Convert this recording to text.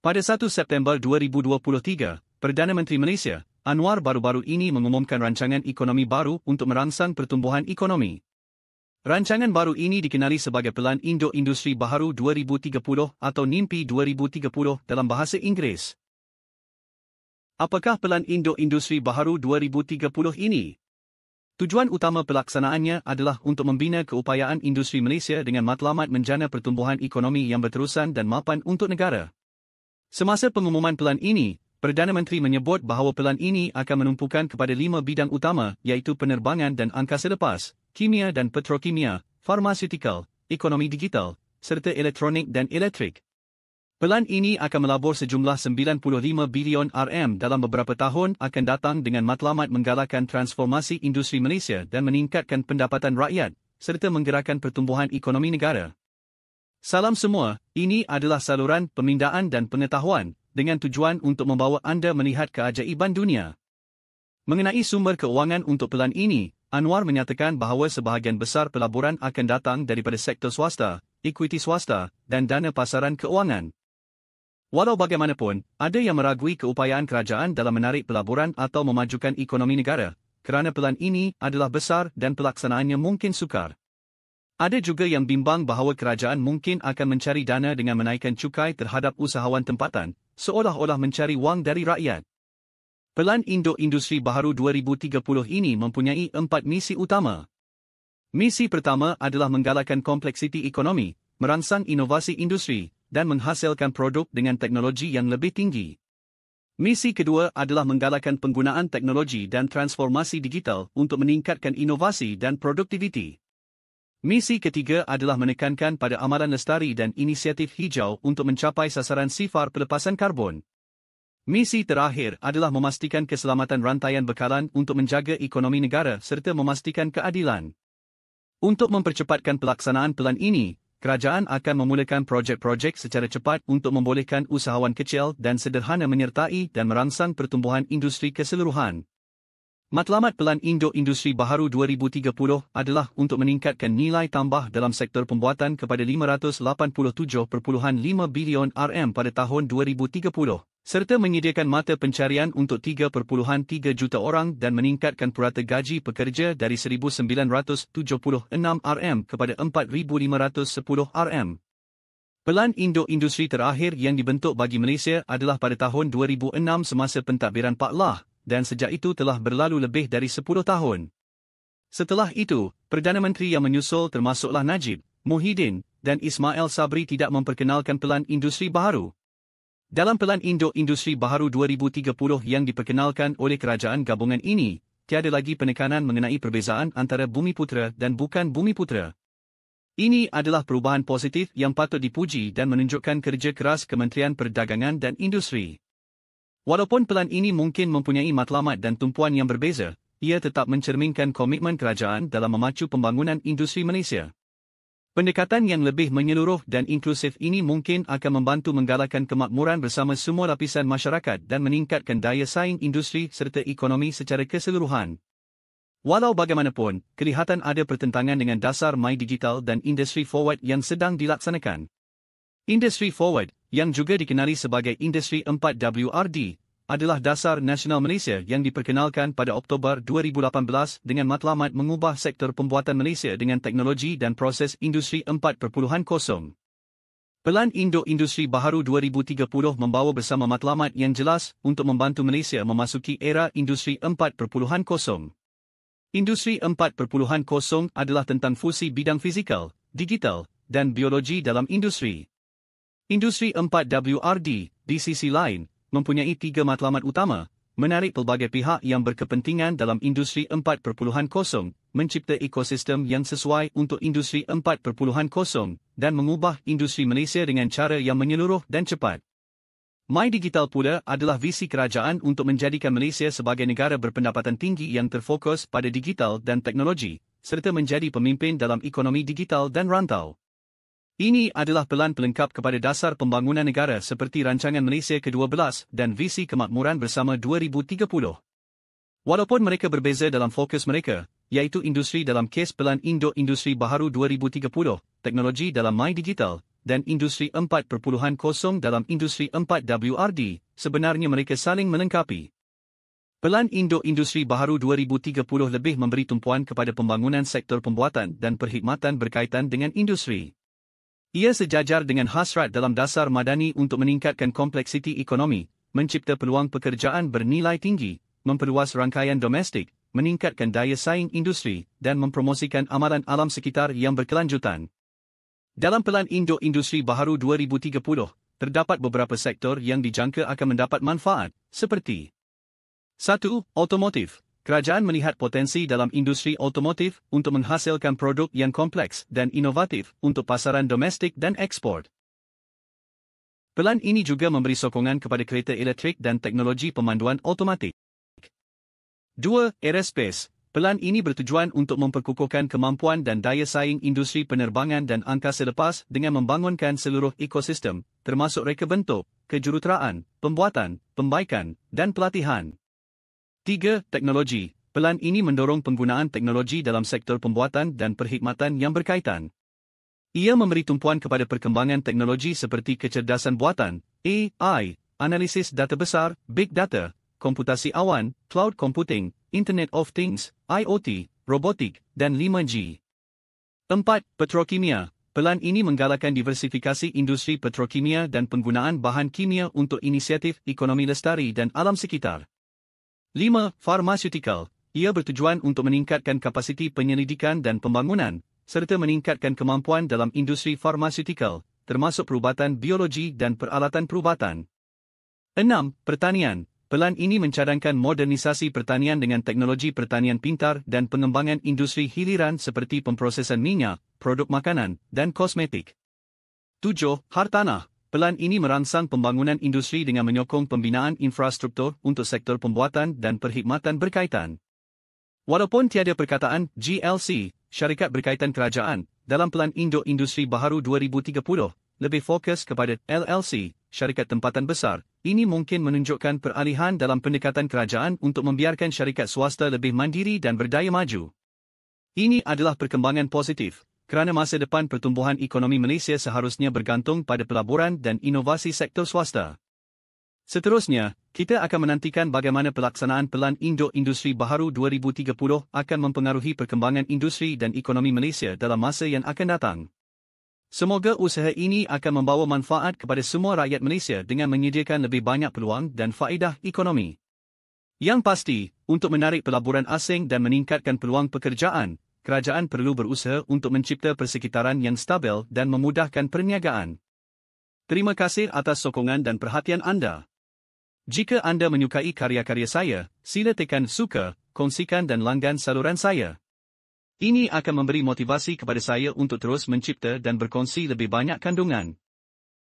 Pada 1 September 2023, Perdana Menteri Malaysia, Anwar baru-baru ini mengumumkan rancangan ekonomi baru untuk merangsang pertumbuhan ekonomi. Rancangan baru ini dikenali sebagai Pelan Indo-Industri Baharu 2030 atau NIMPI 2030 dalam bahasa Inggeris. Apakah Pelan Indo-Industri Baharu 2030 ini? Tujuan utama pelaksanaannya adalah untuk membina keupayaan industri Malaysia dengan matlamat menjana pertumbuhan ekonomi yang berterusan dan mapan untuk negara. Semasa pengumuman pelan ini, Perdana Menteri menyebut bahawa pelan ini akan menumpukan kepada lima bidang utama iaitu penerbangan dan angkasa lepas, kimia dan petrokimia, farmasutikal, ekonomi digital, serta elektronik dan elektrik. Pelan ini akan melabur sejumlah 95 bilion RM dalam beberapa tahun akan datang dengan matlamat menggalakkan transformasi industri Malaysia dan meningkatkan pendapatan rakyat, serta menggerakkan pertumbuhan ekonomi negara. Salam semua, ini adalah saluran pemindaan dan pengetahuan dengan tujuan untuk membawa anda melihat keajaiban dunia. Mengenai sumber keuangan untuk pelan ini, Anwar menyatakan bahawa sebahagian besar pelaburan akan datang daripada sektor swasta, ekuiti swasta dan dana pasaran keuangan. Walau bagaimanapun, ada yang meragui keupayaan kerajaan dalam menarik pelaburan atau memajukan ekonomi negara kerana pelan ini adalah besar dan pelaksanaannya mungkin sukar. Ada juga yang bimbang bahawa kerajaan mungkin akan mencari dana dengan menaikkan cukai terhadap usahawan tempatan, seolah-olah mencari wang dari rakyat. Pelan Indo-Industri Baharu 2030 ini mempunyai empat misi utama. Misi pertama adalah menggalakkan kompleksiti ekonomi, merangsang inovasi industri, dan menghasilkan produk dengan teknologi yang lebih tinggi. Misi kedua adalah menggalakkan penggunaan teknologi dan transformasi digital untuk meningkatkan inovasi dan produktiviti. Misi ketiga adalah menekankan pada amalan lestari dan inisiatif hijau untuk mencapai sasaran sifar pelepasan karbon. Misi terakhir adalah memastikan keselamatan rantaian bekalan untuk menjaga ekonomi negara serta memastikan keadilan. Untuk mempercepatkan pelaksanaan pelan ini, kerajaan akan memulakan projek-projek secara cepat untuk membolehkan usahawan kecil dan sederhana menyertai dan merangsang pertumbuhan industri keseluruhan. Matlamat Pelan Indo Industri Baharu 2030 adalah untuk meningkatkan nilai tambah dalam sektor pembuatan kepada 587.5 bilion RM pada tahun 2030 serta menyediakan mata pencarian untuk 3.3 juta orang dan meningkatkan purata gaji pekerja dari 1976 RM kepada 4510 RM. Pelan Indo Industri terakhir yang dibentuk bagi Malaysia adalah pada tahun 2006 semasa pentadbiran Pak Lah dan sejak itu telah berlalu lebih dari 10 tahun. Setelah itu, Perdana Menteri yang menyusul termasuklah Najib, Muhyiddin dan Ismail Sabri tidak memperkenalkan pelan industri baru. Dalam pelan Indo-Industri Baharu 2030 yang diperkenalkan oleh kerajaan gabungan ini, tiada lagi penekanan mengenai perbezaan antara bumi putera dan bukan bumi putera. Ini adalah perubahan positif yang patut dipuji dan menunjukkan kerja keras Kementerian Perdagangan dan Industri. Walaupun pelan ini mungkin mempunyai matlamat dan tumpuan yang berbeza, ia tetap mencerminkan komitmen kerajaan dalam memacu pembangunan industri Malaysia. Pendekatan yang lebih menyeluruh dan inklusif ini mungkin akan membantu menggalakkan kemakmuran bersama semua lapisan masyarakat dan meningkatkan daya saing industri serta ekonomi secara keseluruhan. Walau bagaimanapun, kelihatan ada pertentangan dengan dasar My Digital dan Industry Forward yang sedang dilaksanakan. Industry Forward, yang juga dikenali sebagai Industri 4WRD, adalah dasar nasional Malaysia yang diperkenalkan pada Oktober 2018 dengan matlamat mengubah sektor pembuatan Malaysia dengan teknologi dan proses industri 4.0. Pelan Indo-Industri Baharu 2030 membawa bersama matlamat yang jelas untuk membantu Malaysia memasuki era industri 4.0. Industri 4.0 adalah tentang fusi bidang fizikal, digital dan biologi dalam industri. Industri 4WRD, di sisi lain, mempunyai tiga matlamat utama, menarik pelbagai pihak yang berkepentingan dalam industri 4.0, mencipta ekosistem yang sesuai untuk industri 4.0 dan mengubah industri Malaysia dengan cara yang menyeluruh dan cepat. My Digital pula adalah visi kerajaan untuk menjadikan Malaysia sebagai negara berpendapatan tinggi yang terfokus pada digital dan teknologi, serta menjadi pemimpin dalam ekonomi digital dan rantau. Ini adalah pelan pelengkap kepada dasar pembangunan negara seperti Rancangan Malaysia ke-12 dan Visi Kemakmuran Bersama 2030. Walaupun mereka berbeza dalam fokus mereka, iaitu industri dalam kes pelan Indo-Industri Baharu 2030, teknologi dalam My Digital, dan industri 4.0 dalam industri 4WRD, sebenarnya mereka saling melengkapi. Pelan Indo-Industri Baharu 2030 lebih memberi tumpuan kepada pembangunan sektor pembuatan dan perkhidmatan berkaitan dengan industri. Ia sejajar dengan hasrat dalam dasar madani untuk meningkatkan kompleksiti ekonomi, mencipta peluang pekerjaan bernilai tinggi, memperluas rangkaian domestik, meningkatkan daya saing industri dan mempromosikan amalan alam sekitar yang berkelanjutan. Dalam pelan Indo-Industri Baharu 2030, terdapat beberapa sektor yang dijangka akan mendapat manfaat, seperti 1. automotif kerajaan melihat potensi dalam industri otomotif untuk menghasilkan produk yang kompleks dan inovatif untuk pasaran domestik dan ekspor. Pelan ini juga memberi sokongan kepada kereta elektrik dan teknologi pemanduan otomatik. 2. Aerospace Pelan ini bertujuan untuk memperkukuhkan kemampuan dan daya saing industri penerbangan dan angkasa lepas dengan membangunkan seluruh ekosistem, termasuk reka bentuk, kejuruteraan, pembuatan, pembaikan, dan pelatihan. Tiga, teknologi. Pelan ini mendorong penggunaan teknologi dalam sektor pembuatan dan perkhidmatan yang berkaitan. Ia memberi tumpuan kepada perkembangan teknologi seperti kecerdasan buatan, AI, analisis data besar, big data, komputasi awan, cloud computing, Internet of Things, IoT, robotik dan 5G. Empat, Petrokimia. Pelan ini menggalakkan diversifikasi industri petrokimia dan penggunaan bahan kimia untuk inisiatif ekonomi lestari dan alam sekitar. Lima, Farmasutikal Ia bertujuan untuk meningkatkan kapasiti penyelidikan dan pembangunan, serta meningkatkan kemampuan dalam industri farmasutikal, termasuk perubatan biologi dan peralatan perubatan. Enam, Pertanian Pelan ini mencadangkan modernisasi pertanian dengan teknologi pertanian pintar dan pengembangan industri hiliran seperti pemprosesan minyak, produk makanan, dan kosmetik. Tujuh, Hartanah Pelan ini merangsang pembangunan industri dengan menyokong pembinaan infrastruktur untuk sektor pembuatan dan perkhidmatan berkaitan. Walaupun tiada perkataan GLC, syarikat berkaitan kerajaan, dalam pelan Indo-Industri Baharu 2030, lebih fokus kepada LLC, syarikat tempatan besar, ini mungkin menunjukkan peralihan dalam pendekatan kerajaan untuk membiarkan syarikat swasta lebih mandiri dan berdaya maju. Ini adalah perkembangan positif, kerana masa depan pertumbuhan ekonomi Malaysia seharusnya bergantung pada pelaburan dan inovasi sektor swasta. Seterusnya, kita akan menantikan bagaimana pelaksanaan Pelan Indo-Industri Baharu 2030 akan mempengaruhi perkembangan industri dan ekonomi Malaysia dalam masa yang akan datang. Semoga usaha ini akan membawa manfaat kepada semua rakyat Malaysia dengan menyediakan lebih banyak peluang dan faedah ekonomi. Yang pasti, untuk menarik pelaburan asing dan meningkatkan peluang pekerjaan, kerajaan perlu berusaha untuk mencipta persekitaran yang stabil dan memudahkan perniagaan. Terima kasih atas sokongan dan perhatian anda. Jika anda menyukai karya-karya saya, sila tekan suka, kongsikan dan langgan saluran saya. Ini akan memberi motivasi kepada saya untuk terus mencipta dan berkongsi lebih banyak kandungan.